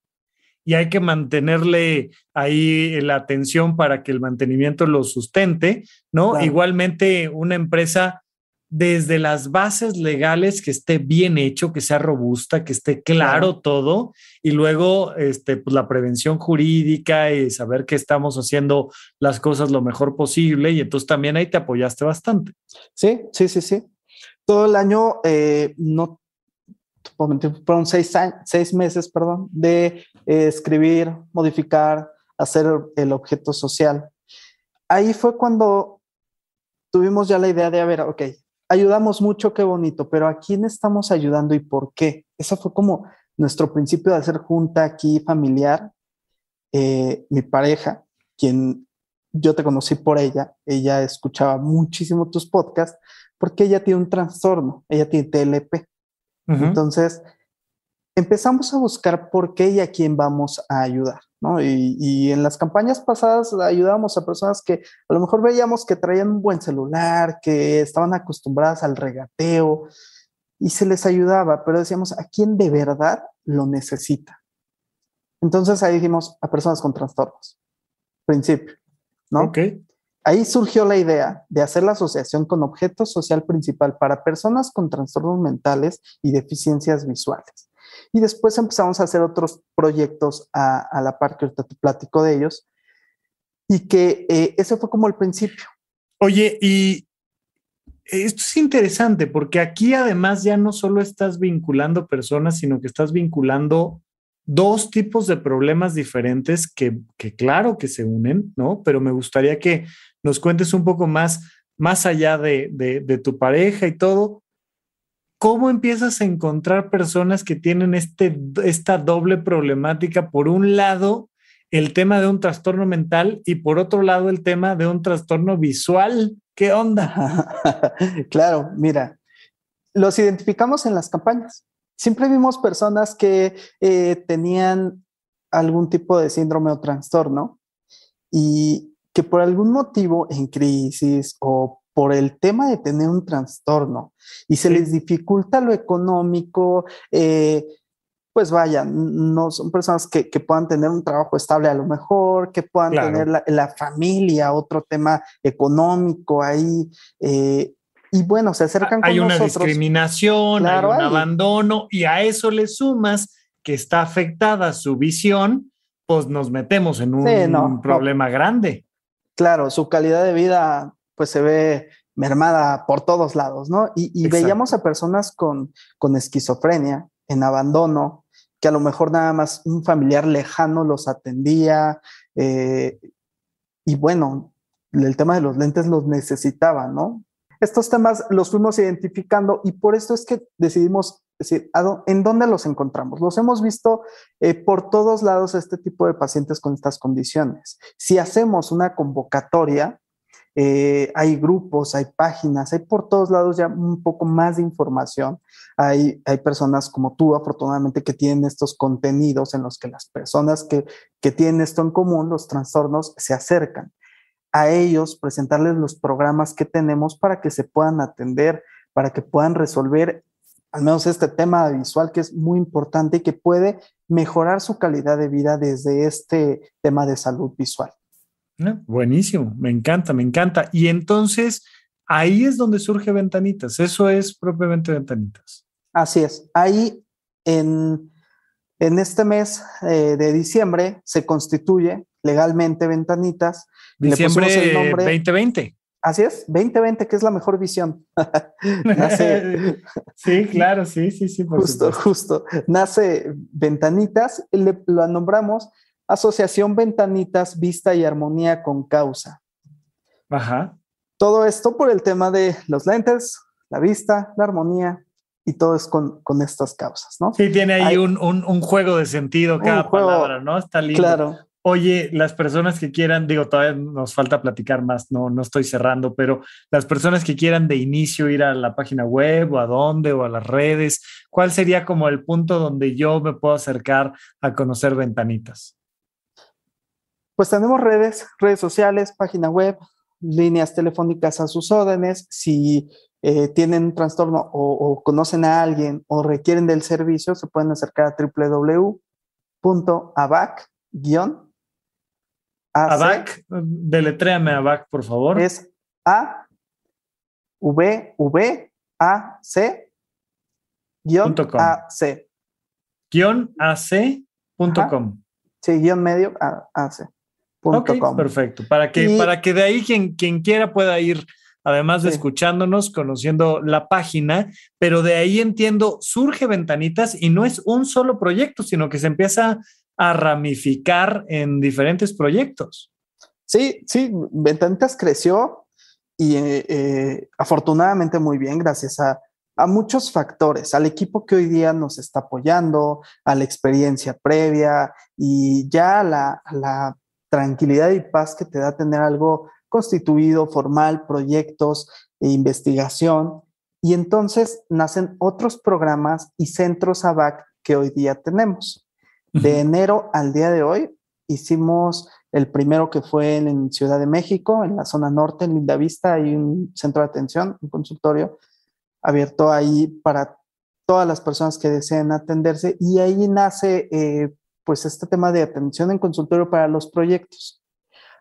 y hay que mantenerle ahí la atención para que el mantenimiento lo sustente, ¿no? Igualmente una empresa desde las bases legales que esté bien hecho, que sea robusta, que esté claro, todo y luego este pues, la prevención jurídica y saber que estamos haciendo las cosas lo mejor posible y entonces también ahí te apoyaste bastante. Sí, sí, sí, sí. Todo el año eh, no fueron seis, seis meses perdón, de eh, escribir, modificar, hacer el objeto social. Ahí fue cuando tuvimos ya la idea de, a ver, ok, ayudamos mucho, qué bonito, pero ¿a quién estamos ayudando y por qué? Ese fue como nuestro principio de hacer junta aquí familiar. Eh, mi pareja, quien yo te conocí por ella, ella escuchaba muchísimo tus podcasts porque ella tiene un trastorno, ella tiene TLP. Entonces, empezamos a buscar por qué y a quién vamos a ayudar, ¿no? Y, en las campañas pasadas ayudábamos a personas que a lo mejor veíamos que traían un buen celular, que estaban acostumbradas al regateo y se les ayudaba, pero decíamos, ¿a quién de verdad lo necesita? Entonces ahí dijimos a personas con trastornos, principio, ¿no? Okay. Ahí surgió la idea de hacer la asociación con objeto social principal para personas con trastornos mentales y deficiencias visuales. Y después empezamos a hacer otros proyectos a, la par que te platico de ellos. Y que eh, ese fue como el principio. Oye, y esto es interesante porque aquí además ya no solo estás vinculando personas, sino que estás vinculando dos tipos de problemas diferentes que, que, claro que se unen, ¿no? Pero me gustaría que nos cuentes un poco más, más allá de, tu pareja y todo, ¿cómo empiezas a encontrar personas que tienen este, esta doble problemática? Por un lado, el tema de un trastorno mental y por otro lado, el tema de un trastorno visual. ¿Qué onda? (laughs) claro, mira, los identificamos en las campañas. Siempre vimos personas que eh, tenían algún tipo de síndrome o trastorno y que por algún motivo en crisis o por el tema de tener un trastorno y se les dificulta lo económico, eh, pues vaya, no son personas que, puedan tener un trabajo estable a lo mejor, que puedan tener la, familia, otro tema económico ahí. Eh, y bueno, se acercan con nosotros. Hay una discriminación, hay un abandono y a eso le sumas que está afectada su visión, pues nos metemos en un, problema grande claro, su calidad de vida pues se ve mermada por todos lados, ¿no? Y, veíamos a personas con, esquizofrenia, en abandono, que a lo mejor nada más un familiar lejano los atendía, eh, y bueno, el tema de los lentes los necesitaba, ¿no? Estos temas los fuimos identificando y por esto es que decidimos es decir, ¿en dónde los encontramos? Los hemos visto eh, por todos lados este tipo de pacientes con estas condiciones. Si hacemos una convocatoria, eh, hay grupos, hay páginas, hay por todos lados ya un poco más de información. Hay, hay personas como tú, afortunadamente, que tienen estos contenidos en los que las personas que, que tienen esto en común, los trastornos, se acercan a ellos, presentarles los programas que tenemos para que se puedan atender, para que puedan resolver al menos este tema visual que es muy importante y que puede mejorar su calidad de vida desde este tema de salud visual. buenísimo, me encanta, me encanta. Y entonces, ahí es donde surge Ventanitas, eso es propiamente Ventanitas. Así es, ahí en, este mes eh, de diciembre se constituye legalmente Ventanitas. Diciembre el nombre, 2020. Así es, 2020, que es la mejor visión. (laughs) Nace... sí, claro, sí, sí, sí. justo, justo. Nace Ventanitas, le, nombramos Asociación Ventanitas Vista y Armonía con Causa. Ajá. Todo esto por el tema de los lentes, la vista, la armonía y todo es con, estas causas, ¿no? Sí, tiene ahí un, juego de sentido cada palabra, ¿no? Está lindo. Claro. Oye, las personas que quieran, digo, todavía nos falta platicar más, no, no estoy cerrando, pero las personas que quieran de inicio ir a la página web o a dónde o a las redes, ¿cuál sería como el punto donde yo me puedo acercar a conocer ventanitas? Pues tenemos redes, redes sociales, página web, líneas telefónicas a sus órdenes. Si eh, tienen un trastorno o, conocen a alguien o requieren del servicio, se pueden acercar a www.abac ABAC, deletréame ABAC, por favor. Es A, V, V, A, C, guión A-C Guión AC.com. Sí, guión medio A-C punto perfecto. Para que, para que de ahí quien, quien quiera pueda ir, además de escuchándonos, conociendo la página, pero de ahí entiendo, surge Ventanitas y no es un solo proyecto, sino que se empieza a ramificar en diferentes proyectos. Sí, sí, Ventanitas creció y eh, eh, afortunadamente muy bien gracias a, muchos factores, al equipo que hoy día nos está apoyando, a la experiencia previa y ya la, la tranquilidad y paz que te da tener algo constituido, formal, proyectos e investigación. Y entonces nacen otros programas y centros ABAC que hoy día tenemos. De enero al día de hoy hicimos el primero que fue en, Ciudad de México, en la zona norte, en Linda Vista, hay un centro de atención, un consultorio abierto ahí para todas las personas que deseen atenderse y ahí nace eh, pues este tema de atención en consultorio para los proyectos.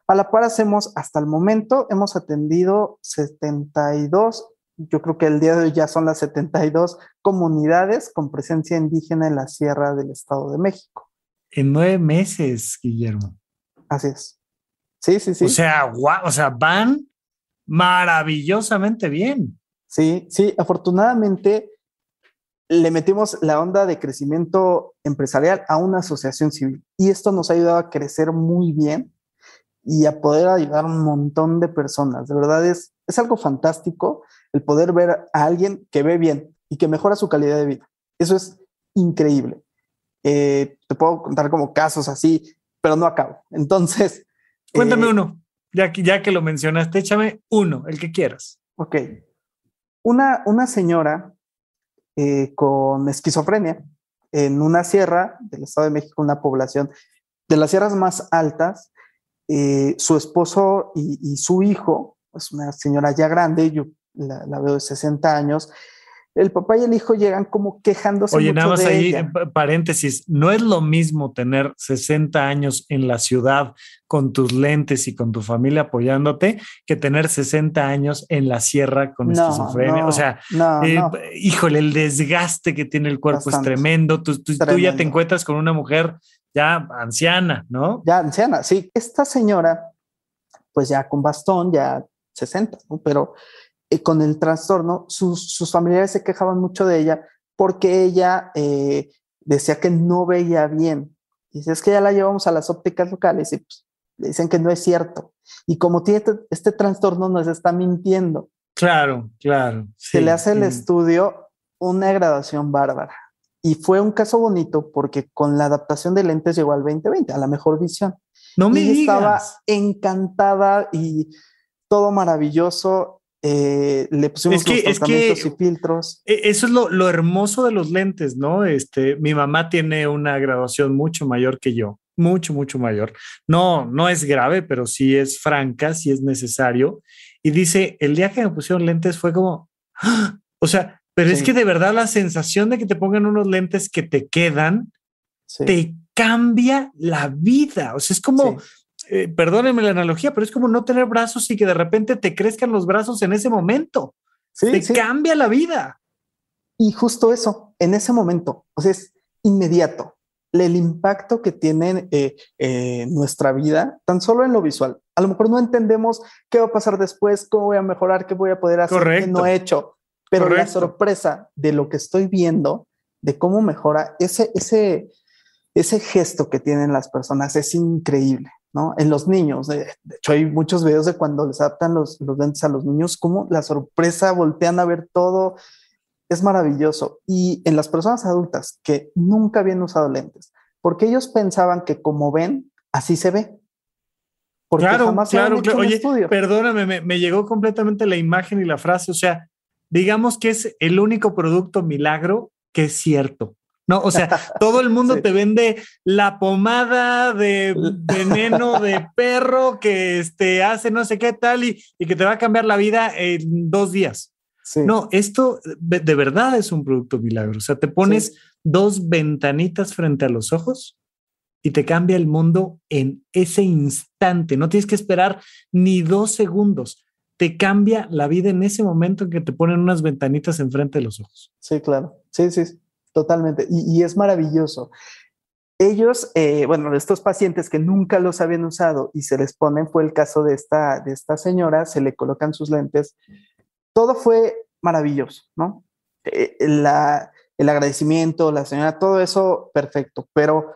A la par hacemos, hasta el momento, hemos atendido 72 yo creo que el día de hoy ya son las 72 comunidades con presencia indígena en la sierra del Estado de México. En nueve meses, Guillermo. Así es. Sí, sí, sí. O sea, van maravillosamente bien. Sí, sí, afortunadamente le metimos la onda de crecimiento empresarial a una asociación civil y esto nos ha ayudado a crecer muy bien y a poder ayudar a un montón de personas. De verdad es, es algo fantástico el poder ver a alguien que ve bien y que mejora su calidad de vida. Eso es increíble. Eh, te puedo contar como casos así, pero no acabo. (laughs) Entonces... Cuéntame eh, uno, ya que, ya que lo mencionaste, échame uno, el que quieras. Ok. Una, una señora eh, con esquizofrenia en una sierra del Estado de México, una población de las sierras más altas, su esposo y, su hijo, es una señora ya grande, yo la, veo de 60 años, el papá y el hijo llegan como quejándose. Oye, mucho ahí, ella. Eh, paréntesis, no es lo mismo tener 60 años en la ciudad con tus lentes y con tu familia apoyándote que tener 60 años en la sierra con esquizofrenia. o sea, eh, híjole, el desgaste que tiene el cuerpo es tremendo. Tú, ya te encuentras con una mujer ya anciana, ¿no? Ya anciana, sí. Esta señora, pues ya con bastón, ya 60, pero eh, con el trastorno, sus, sus, familiares se quejaban mucho de ella porque ella eh, decía que no veía bien. Dice, es que ya la llevamos a las ópticas locales y pues, dicen que no es cierto. Y como tiene este, este trastorno, nos está mintiendo. Claro, claro. se le hace el mm. estudio una graduación bárbara. Y fue un caso bonito porque con la adaptación de lentes llegó al 2020, a la mejor visión. No me y Estaba encantada y todo maravilloso eh, le pusimos es los y filtros. E, eso es lo, hermoso de los lentes, ¿no? Este, mi mamá tiene una graduación mucho mayor que yo, mucho, mucho mayor. No, no es grave, pero sí es franca, sí es necesario. Y dice, el día que me pusieron lentes fue como, ¡Ah! o sea, pero es que de verdad la sensación de que te pongan unos lentes que te quedan, te cambia la vida. O sea, es como, eh, perdónenme la analogía, pero es como no tener brazos y que de repente te crezcan los brazos en ese momento. te cambia la vida. Y justo eso, en ese momento, o sea, es inmediato. El impacto que tiene eh, eh, nuestra vida, tan solo en lo visual. A lo mejor no entendemos qué va a pasar después, cómo voy a mejorar, qué voy a poder hacer, qué no he hecho. Pero la sorpresa de lo que estoy viendo, de cómo mejora, ese, ese, ese gesto que tienen las personas es increíble. ¿no? En los niños, eh, de hecho hay muchos videos de cuando les adaptan los, lentes a los niños, como la sorpresa, voltean a ver todo, es maravilloso. Y en las personas adultas que nunca habían usado lentes, porque ellos pensaban que como ven, así se ve. Porque claro, claro, Oye, perdóname, me llegó completamente la imagen y la frase, o sea, digamos que es el único producto milagro que es cierto. ¿no? O sea, todo el mundo (laughs) te vende la pomada de veneno (laughs) de perro que este, hace no sé qué tal y, que te va a cambiar la vida en dos días. No, esto de verdad es un producto milagro. O sea, te pones dos ventanitas frente a los ojos y te cambia el mundo en ese instante. No tienes que esperar ni dos segundos. Te cambia la vida en ese momento en que te ponen unas ventanitas enfrente de los ojos. Sí, claro. Sí, sí, totalmente. Y, es maravilloso. Ellos, eh, bueno, estos pacientes que nunca los habían usado y se les ponen, fue el caso de esta, de esta señora, se le colocan sus lentes. Todo fue maravilloso, ¿no? Eh, el agradecimiento, la señora, todo eso perfecto, pero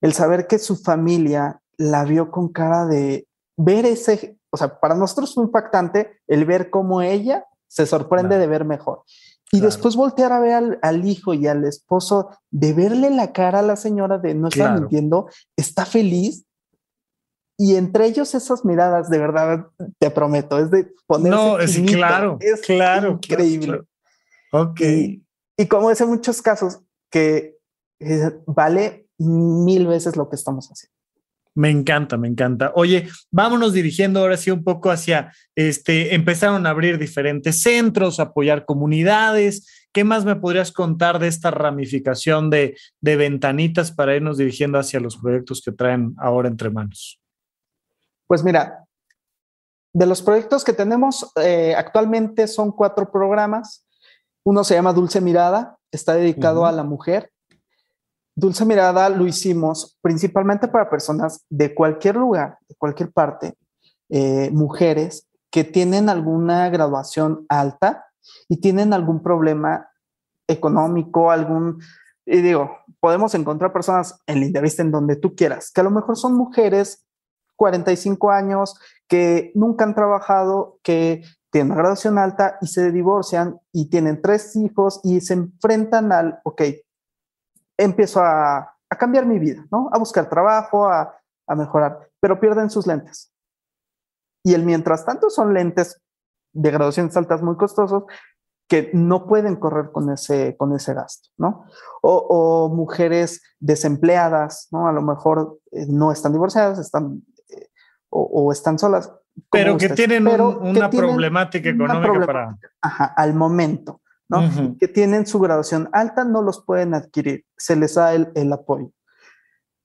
el saber que su familia la vio con cara de ver ese, o sea, para nosotros fue impactante el ver cómo ella se sorprende de ver mejor. Y después voltear a ver al, hijo y al esposo, de verle la cara a la señora de no estar mintiendo, está feliz. Y entre ellos esas miradas, de verdad, te prometo, es de ponerse. No, es claro, es claro, increíble. ok. Y, como es muchos casos, que eh, vale mil veces lo que estamos haciendo. Me encanta, me encanta. Oye, vámonos dirigiendo ahora sí un poco hacia, este, empezaron a abrir diferentes centros, apoyar comunidades. ¿Qué más me podrías contar de esta ramificación de, de ventanitas para irnos dirigiendo hacia los proyectos que traen ahora entre manos? Pues mira, de los proyectos que tenemos eh, actualmente son cuatro programas. Uno se llama Dulce Mirada, está dedicado a la mujer Dulce Mirada lo hicimos principalmente para personas de cualquier lugar, de cualquier parte, eh, mujeres que tienen alguna graduación alta y tienen algún problema económico, algún, y digo, podemos encontrar personas en la entrevista en donde tú quieras, que a lo mejor son mujeres 45 años, que nunca han trabajado, que tienen una graduación alta y se divorcian y tienen tres hijos y se enfrentan al, ok, empiezo a, cambiar mi vida, ¿no? A buscar trabajo, a, mejorar, pero pierden sus lentes. Y el mientras tanto son lentes de graduaciones altas muy costosos que no pueden correr con ese, con ese gasto, ¿no? O, mujeres desempleadas, ¿no? A lo mejor eh, no están divorciadas, están eh, o, están solas. Pero que, pero que tienen una problemática económica para... Ajá, al momento. Que tienen su graduación alta, no los pueden adquirir, se les da el, apoyo.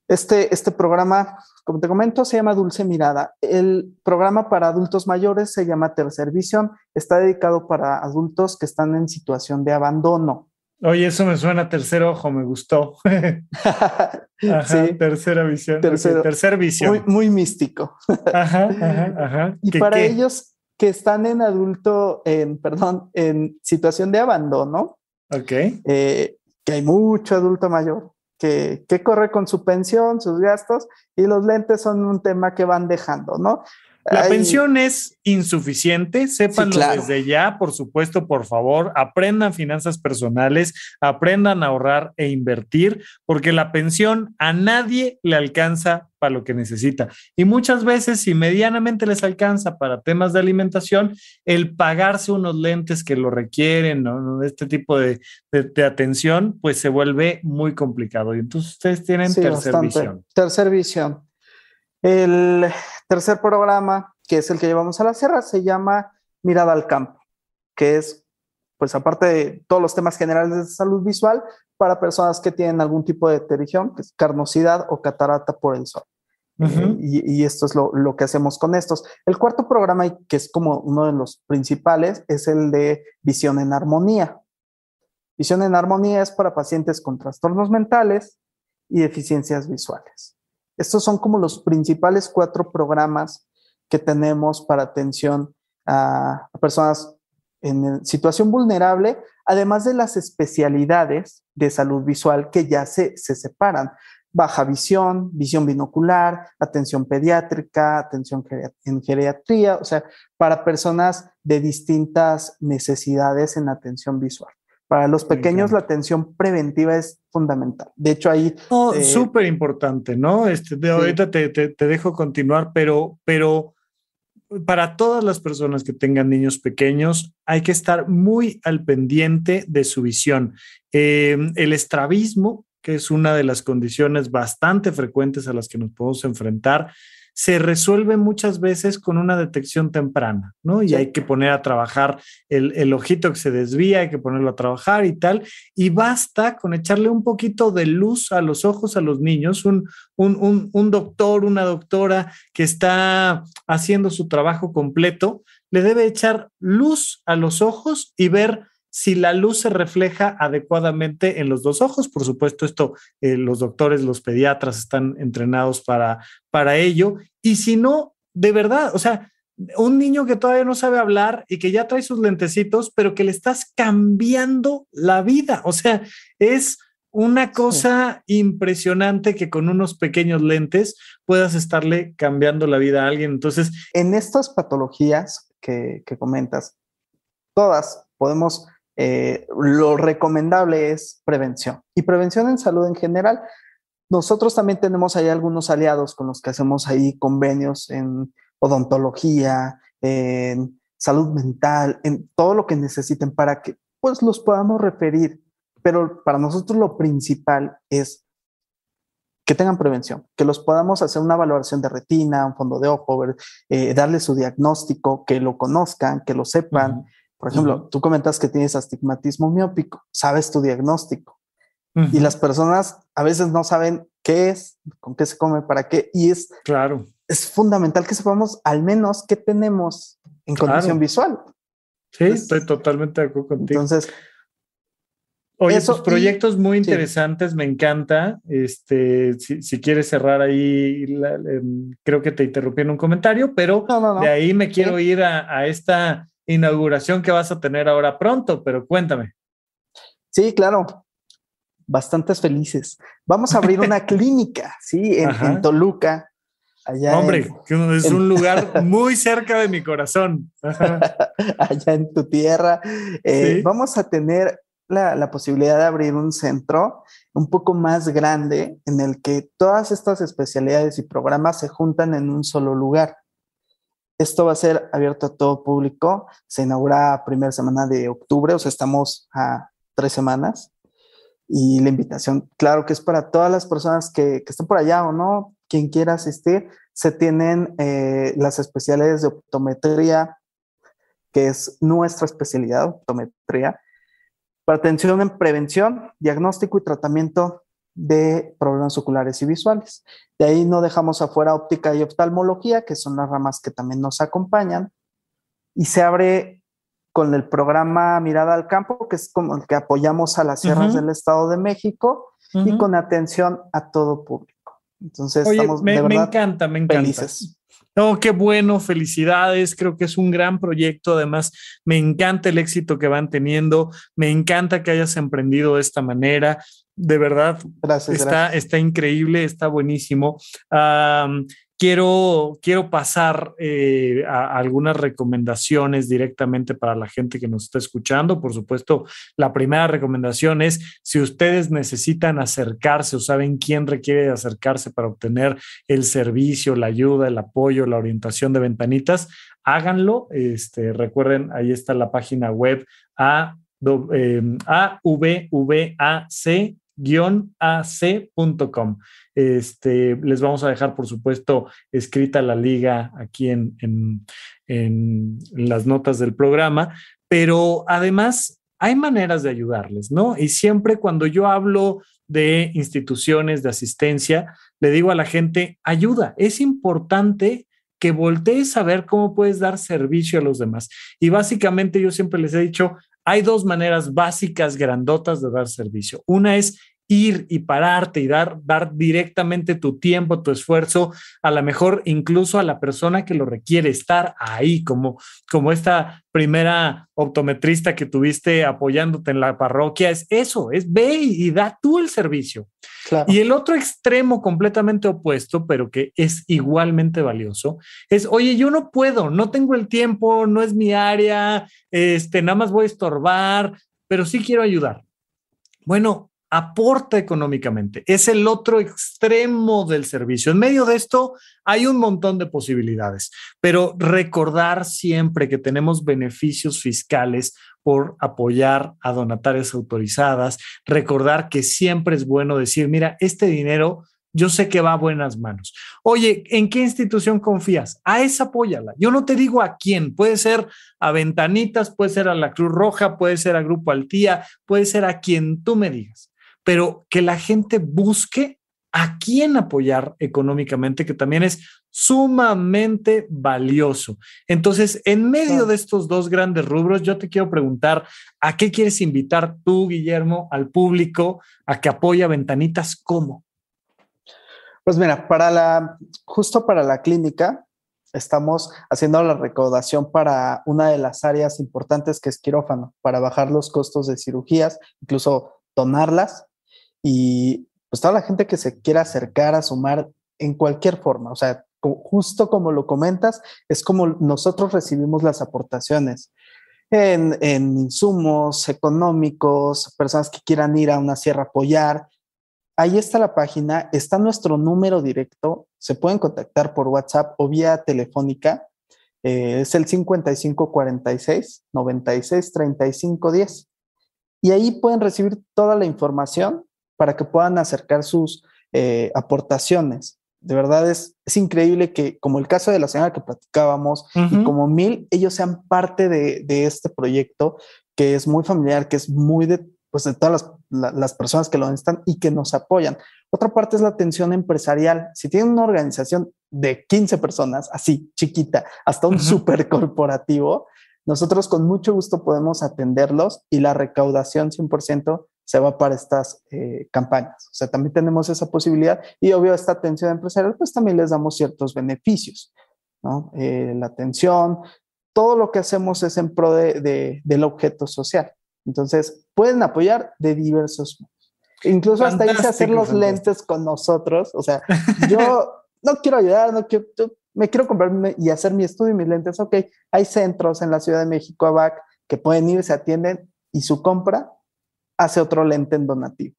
Este, este, programa, como te comento, se llama Dulce Mirada. El programa para adultos mayores se llama Tercer Visión. Está dedicado para adultos que están en situación de abandono. Oye, eso me suena a tercer ojo, me gustó. (laughs) sí. Tercera visión. tercer visión. Muy, místico. (laughs) Y para ellos que están en adulto, en, perdón, en situación de abandono. Ok. Eh, que hay mucho adulto mayor que, que corre con su pensión, sus gastos, y los lentes son un tema que van dejando, ¿no? La pensión es insuficiente, sépanlo desde ya, por supuesto, por favor, aprendan finanzas personales, aprendan a ahorrar e invertir, porque la pensión a nadie le alcanza para lo que necesita. Y muchas veces, si medianamente les alcanza para temas de alimentación, el pagarse unos lentes que lo requieren, ¿no? este tipo de, atención, pues se vuelve muy complicado. Y entonces ustedes tienen tercera tercer visión. Tercer visión. El tercer programa, que es el que llevamos a la sierra, se llama Mirada al Campo, que es, pues aparte de todos los temas generales de salud visual, para personas que tienen algún tipo de terigión, que es carnosidad o catarata por el sol. Eh, y, esto es lo, que hacemos con estos. El cuarto programa, que es como uno de los principales, es el de visión en armonía. Visión en armonía es para pacientes con trastornos mentales y deficiencias visuales. Estos son como los principales cuatro programas que tenemos para atención a, personas en situación vulnerable, además de las especialidades de salud visual que ya se, se separan. Baja visión, visión binocular, atención pediátrica, atención en geriatría, o sea, para personas de distintas necesidades en atención visual. Para los pequeños la atención preventiva es fundamental. De hecho, ahí... es súper importante, ¿no? Eh, este, de ahorita te, dejo continuar, pero, pero para todas las personas que tengan niños pequeños, hay que estar muy al pendiente de su visión. Em, el estrabismo, que es una de las condiciones bastante frecuentes a las que nos podemos enfrentar, se resuelve muchas veces con una detección temprana, ¿no? Y hay que poner a trabajar el, ojito que se desvía, hay que ponerlo a trabajar y tal. Y basta con echarle un poquito de luz a los ojos a los niños, un, un doctor, una doctora que está haciendo su trabajo completo, le debe echar luz a los ojos y ver si la luz se refleja adecuadamente en los dos ojos. Por supuesto, esto eh, los doctores, los pediatras están entrenados para, para ello. Y si no, de verdad, o sea, un niño que todavía no sabe hablar y que ya trae sus lentecitos, pero que le estás cambiando la vida. O sea, es una cosa impresionante que con unos pequeños lentes puedas estarle cambiando la vida a alguien. Entonces, en estas patologías que comentas, todas podemos eh, lo recomendable es prevención. Y prevención en salud en general. Nosotros también tenemos ahí algunos aliados con los que hacemos ahí convenios en odontología, en salud mental, en todo lo que necesiten para que pues los podamos referir. Pero para nosotros lo principal es que tengan prevención, que los podamos hacer una valoración de retina, un fondo de ojo, eh, darle su diagnóstico, que lo conozcan, que lo sepan. Por ejemplo, tú comentas que tienes astigmatismo miópico, sabes tu diagnóstico y las personas a veces no saben qué es, con qué se come, para qué y es claro es fundamental que sepamos al menos qué tenemos en condición visual. Sí, estoy totalmente de acuerdo contigo. Entonces, Oye, esos proyectos muy interesantes, me encanta. Este, si, quieres cerrar ahí, em, creo que te interrumpí en un comentario, pero de ahí me quiero ir a, a, esta inauguración que vas a tener ahora pronto, pero cuéntame. Sí, claro. Bastantes felices. Vamos a abrir una (laughs) clínica, sí, en, Toluca. Allá Hombre, es un lugar (laughs) muy cerca de mi corazón. (laughs) allá en tu tierra. Eh, vamos a tener la, posibilidad de abrir un centro un poco más grande en el que todas estas especialidades y programas se juntan en un solo lugar. Esto va a ser abierto a todo público. Se inaugura primera semana de octubre, o sea, estamos a tres semanas. Y la invitación, claro que es para todas las personas que, están por allá o no, quien quiera asistir. Se tienen eh, las especialidades de optometría, que es nuestra especialidad, optometría, para atención en prevención, diagnóstico y tratamiento de problemas oculares y visuales. De ahí no dejamos afuera óptica y oftalmología, que son las ramas que también nos acompañan. Y se abre con el programa Mirada al Campo, que es como el que apoyamos a las sierras del Estado de México y con atención a todo público. Entonces, estamos me, me encanta, me encanta. Felices. qué bueno, felicidades, creo que es un gran proyecto, además me encanta el éxito que van teniendo, me encanta que hayas emprendido de esta manera, de verdad, está, está increíble, está buenísimo. quiero, quiero pasar eh, a, algunas recomendaciones directamente para la gente que nos está escuchando. Por supuesto, la primera recomendación es si ustedes necesitan acercarse o saben quién requiere acercarse para obtener el servicio, la ayuda, el apoyo, la orientación de ventanitas, háganlo. Este, recuerden, ahí está la página web a, em, a -V -V -A -C ac.com. Este, les vamos a dejar, por supuesto, escrita la liga aquí en, en, en las notas del programa, pero además hay maneras de ayudarles, ¿no? Y siempre cuando yo hablo de instituciones de asistencia, le digo a la gente, ayuda, es importante que voltees a ver cómo puedes dar servicio a los demás. Y básicamente yo siempre les he dicho, hay dos maneras básicas, grandotas de dar servicio. Una es ir y pararte y dar, dar directamente tu tiempo, tu esfuerzo, a lo mejor incluso a la persona que lo requiere, estar ahí, como, como esta primera optometrista que tuviste apoyándote en la parroquia, es eso, es ve y, da tú el servicio. Y el otro extremo completamente opuesto, pero que es igualmente valioso, es, oye, yo no puedo, no tengo el tiempo, no es mi área, este, nada más voy a estorbar, pero sí quiero ayudar. Bueno, aporta económicamente. Es el otro extremo del servicio. En medio de esto hay un montón de posibilidades, pero recordar siempre que tenemos beneficios fiscales por apoyar a donatarias autorizadas, recordar que siempre es bueno decir, mira, este dinero yo sé que va a buenas manos. Oye, ¿en qué institución confías? A esa apóyala. Yo no te digo a quién. Puede ser a Ventanitas, puede ser a la Cruz Roja, puede ser a Grupo Altía, puede ser a quien tú me digas pero que la gente busque a quién apoyar económicamente, que también es sumamente valioso. Entonces, en medio de estos dos grandes rubros, yo te quiero preguntar, ¿a qué quieres invitar tú, Guillermo, al público a que apoya Ventanitas? ¿Cómo? Pues mira, para la, justo para la clínica, estamos haciendo la recaudación para una de las áreas importantes que es quirófano, para bajar los costos de cirugías, incluso donarlas y pues toda la gente que se quiera acercar a sumar en cualquier forma, o sea, justo como lo comentas, es como nosotros recibimos las aportaciones en, en, insumos económicos, personas que quieran ir a una sierra a apoyar. Ahí está la página, está nuestro número directo, se pueden contactar por WhatsApp o vía telefónica. Eh, es el 5546 963510 Y ahí pueden recibir toda la información para que puedan acercar sus eh, aportaciones. De verdad es, es, increíble que, como el caso de la señora que platicábamos, y como mil, ellos sean parte de, este proyecto que es muy familiar, que es muy de, pues, de todas las, personas que lo necesitan y que nos apoyan. Otra parte es la atención empresarial. Si tienen una organización de 15 personas, así chiquita, hasta un super corporativo, nosotros con mucho gusto podemos atenderlos y la recaudación 100% se va para estas eh, campañas. O sea, también tenemos esa posibilidad y obvio esta atención empresarial, pues también les damos ciertos beneficios, ¿no? Eh, la atención, todo lo que hacemos es en pro de, del objeto social. Entonces, pueden apoyar de diversos modos. Incluso hasta hasta a hacer los lentes con nosotros. O sea, (laughs) yo no quiero ayudar, no quiero, me quiero comprar y hacer mi estudio y mis lentes. Ok, hay centros en la Ciudad de México, ABAC, que pueden ir, se atienden y su compra hace otro lente en donativo.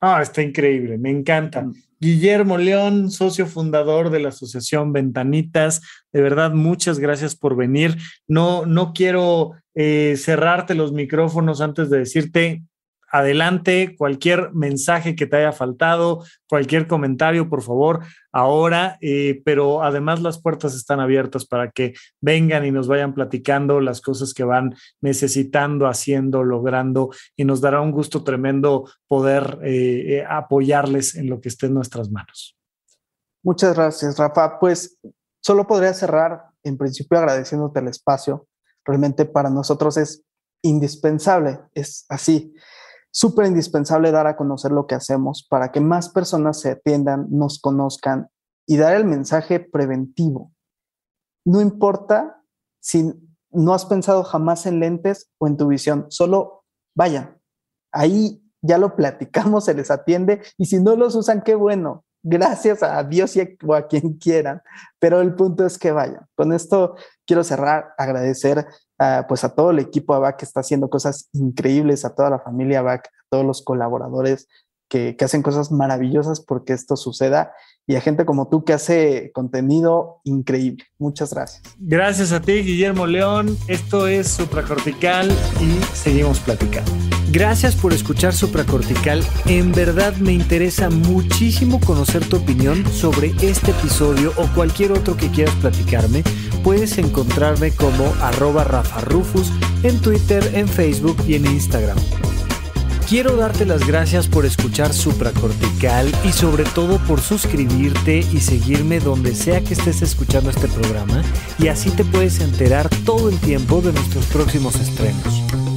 Ah, está increíble, me encanta. Mm. Guillermo León, socio fundador de la Asociación Ventanitas, de verdad, muchas gracias por venir. No, no quiero eh, cerrarte los micrófonos antes de decirte adelante, cualquier mensaje que te haya faltado, cualquier comentario, por favor, ahora, eh, pero además las puertas están abiertas para que vengan y nos vayan platicando las cosas que van necesitando, haciendo, logrando, y nos dará un gusto tremendo poder eh, eh, apoyarles en lo que esté en nuestras manos. Muchas gracias, Rafa. Pues solo podría cerrar en principio agradeciéndote el espacio. Realmente para nosotros es indispensable, es así súper indispensable dar a conocer lo que hacemos para que más personas se atiendan, nos conozcan y dar el mensaje preventivo. No importa si no has pensado jamás en lentes o en tu visión, solo vaya, Ahí ya lo platicamos, se les atiende y si no los usan, qué bueno. Gracias a Dios y o a quien quieran, pero el punto es que vayan. Con esto quiero cerrar, agradecer pues a todo el equipo ABAC que está haciendo cosas increíbles, a toda la familia ABAC, a todos los colaboradores que, que hacen cosas maravillosas porque esto suceda y a gente como tú que hace contenido increíble. Muchas gracias. Gracias a ti, Guillermo León. Esto es Supracortical y seguimos platicando. Gracias por escuchar Supracortical. En verdad me interesa muchísimo conocer tu opinión sobre este episodio o cualquier otro que quieras platicarme. Puedes encontrarme como arroba Rafa Rufus en Twitter, en Facebook y en Instagram. Quiero darte las gracias por escuchar Supracortical y sobre todo por suscribirte y seguirme donde sea que estés escuchando este programa y así te puedes enterar todo el tiempo de nuestros próximos estrenos.